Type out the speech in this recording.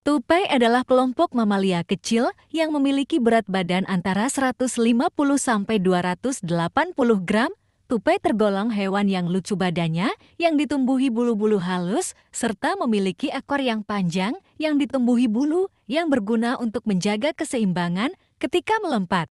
Tupai adalah kelompok mamalia kecil yang memiliki berat badan antara 150 sampai 280 gram. Tupai tergolong hewan yang lucu badannya, yang ditumbuhi bulu-bulu halus, serta memiliki ekor yang panjang, yang ditumbuhi bulu, yang berguna untuk menjaga keseimbangan ketika melompat.